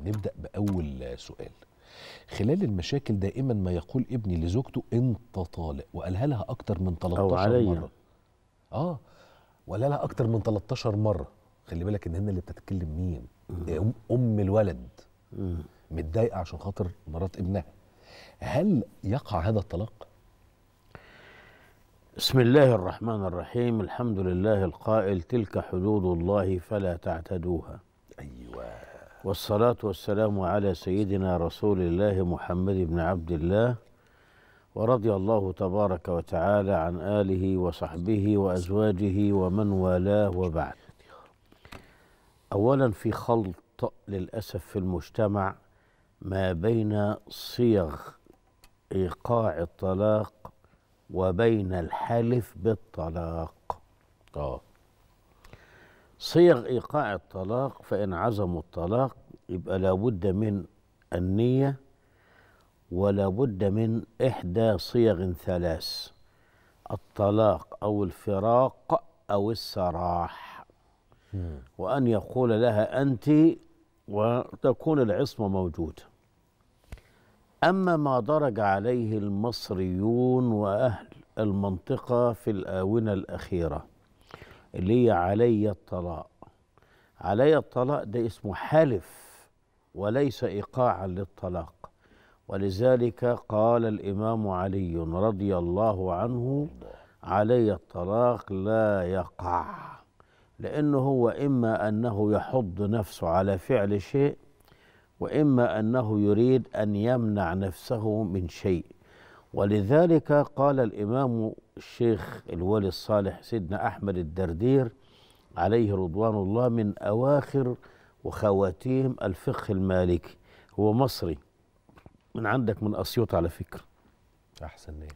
نبدأ بأول سؤال خلال المشاكل دائما ما يقول ابني لزوجته انت طالق وقالها آه، لها اكتر من 13 أو علي. مره اه وقالها لها اكتر من 13 مره خلي بالك ان هنا اللي بتتكلم مين ام, أم الولد متضايقه عشان خاطر مرات ابنها هل يقع هذا الطلاق بسم الله الرحمن الرحيم الحمد لله القائل تلك حدود الله فلا تعتدوها والصلاة والسلام على سيدنا رسول الله محمد بن عبد الله ورضي الله تبارك وتعالى عن آله وصحبه وأزواجه ومن والاه وبعد أولا في خلط للأسف في المجتمع ما بين صيغ إيقاع الطلاق وبين الحلف بالطلاق آه صيغ ايقاع الطلاق فان عزموا الطلاق يبقى لابد من النيه ولا بد من احدى صيغ ثلاث الطلاق او الفراق او السراح وان يقول لها انت وتكون العصمه موجوده اما ما درج عليه المصريون واهل المنطقه في الاونه الاخيره اللي هي علي الطلاق علي الطلاق ده اسمه حلف وليس ايقاعا للطلاق ولذلك قال الامام علي رضي الله عنه علي الطلاق لا يقع لانه هو اما انه يحض نفسه على فعل شيء واما انه يريد ان يمنع نفسه من شيء ولذلك قال الإمام الشيخ الولي الصالح سيدنا أحمد الدردير عليه رضوان الله من أواخر وخواتيم الفقه المالكي هو مصري من عندك من أسيوط على فكرة أحسن لي.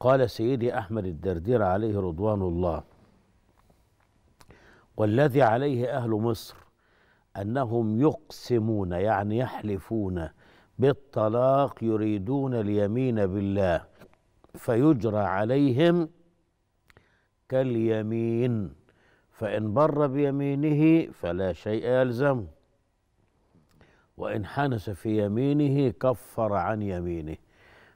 قال سيدي أحمد الدردير عليه رضوان الله والذي عليه أهل مصر أنهم يقسمون يعني يحلفون بالطلاق يريدون اليمين بالله فيجرى عليهم كاليمين فإن بر بيمينه فلا شيء يلزمه وإن حنس في يمينه كفر عن يمينه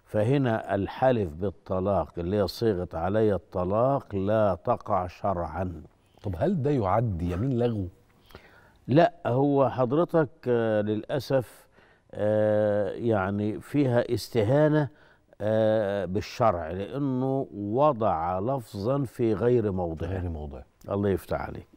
فهنا الحلف بالطلاق اللي هي صيغة علي الطلاق لا تقع شرعا طب هل ده يعد يمين لغو؟ لا هو حضرتك آه، للأسف آه، يعني فيها استهانه آه، بالشرع لانه وضع لفظا في غير موضع غير موضعه الله يفتح عليك